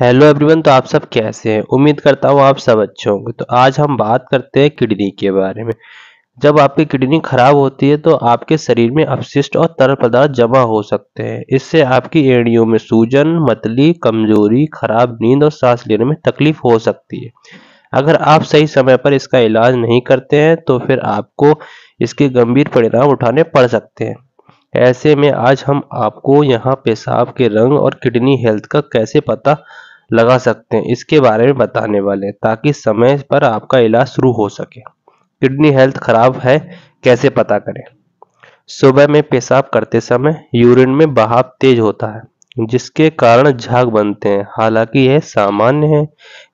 hello everyone तो आप सब कैसे हैं उम्मीद करता हूँ आप सब अच्छे होंगे तो आज हम बात करते हैं किडनी के बारे में जब आपकी किडनी खराब होती है तो आपके शरीर में अपशिष्ट और तरल पदार्थ जमा हो सकते हैं इससे आपकी एड़ियों में सूजन मतली कमजोरी खराब नींद और सांस लेने में तकलीफ हो सकती है अगर आप सही समय पर इसका इलाज नहीं करते हैं तो फिर आपको इसके गंभीर परिणाम उठाने पड़ सकते हैं ऐसे में आज हम आपको यहाँ पेशाब के रंग और किडनी हेल्थ का कैसे पता लगा सकते हैं इसके बारे में बताने वाले ताकि समय पर आपका इलाज शुरू हो सके किडनी हेल्थ खराब है कैसे पता करें सुबह में पेशाब करते समय यूरिन में बहाव तेज होता है जिसके कारण झाग बनते हैं हालांकि यह सामान्य है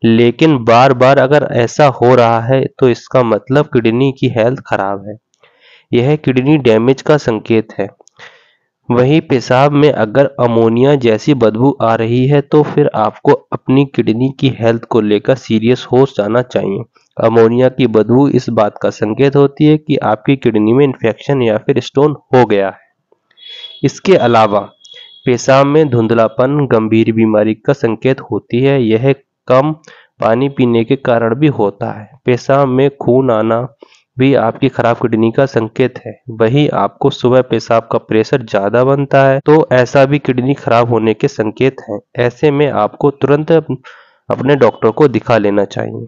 लेकिन बार बार अगर ऐसा हो रहा है तो इसका मतलब किडनी की हेल्थ खराब है यह किडनी डैमेज का संकेत है वहीं पेशाब में अगर अमोनिया जैसी बदबू आ रही है तो फिर आपको अपनी किडनी की हेल्थ को लेकर सीरियस हो जाना चाहिए अमोनिया की बदबू इस बात का संकेत होती है कि आपकी किडनी में इन्फेक्शन या फिर स्टोन हो गया है इसके अलावा पेशाब में धुंधलापन गंभीर बीमारी का संकेत होती है यह कम पानी पीने के कारण भी होता है पेशाब में खून आना भी आपकी खराब किडनी का संकेत है वहीं आपको सुबह पेशाब का प्रेशर ज्यादा बनता है तो ऐसा भी किडनी खराब होने के संकेत हैं ऐसे में आपको तुरंत अपने डॉक्टर को दिखा लेना चाहिए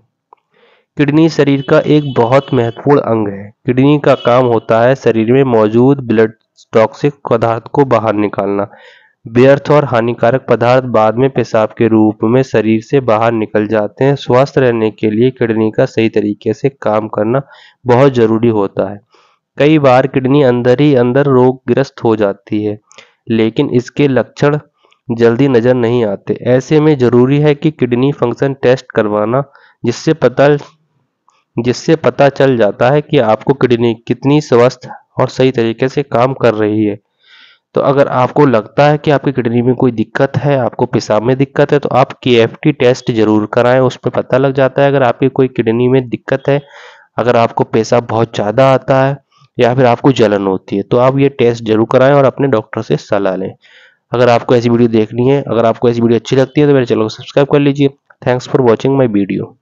किडनी शरीर का एक बहुत महत्वपूर्ण अंग है किडनी का काम होता है शरीर में मौजूद ब्लड टॉक्सिक पदार्थ को बाहर निकालना व्यर्थ और हानिकारक पदार्थ बाद में पेशाब के रूप में शरीर से बाहर निकल जाते हैं स्वस्थ रहने के लिए किडनी का सही तरीके से काम करना बहुत जरूरी होता है कई बार किडनी अंदर ही अंदर रोग ग्रस्त हो जाती है लेकिन इसके लक्षण जल्दी नजर नहीं आते ऐसे में जरूरी है कि किडनी फंक्शन टेस्ट करवाना जिससे पता जिससे पता चल जाता है कि आपको किडनी कितनी स्वस्थ और सही तरीके से काम कर रही है तो अगर आपको लगता है कि आपकी किडनी में कोई दिक्कत है आपको पेशाब में दिक्कत है तो आप के टेस्ट जरूर कराएं उस पर पता लग जाता है अगर आपकी कोई किडनी में दिक्कत है अगर आपको पेशाब बहुत ज़्यादा आता है या फिर आपको जलन होती है तो आप ये टेस्ट जरूर कराएं और अपने डॉक्टर से सलाह लें अगर आपको ऐसी वीडियो देखनी है अगर आपको ऐसी वीडियो अच्छी लगती है तो मेरे चैनल को सब्सक्राइब कर लीजिए thanks for watching my video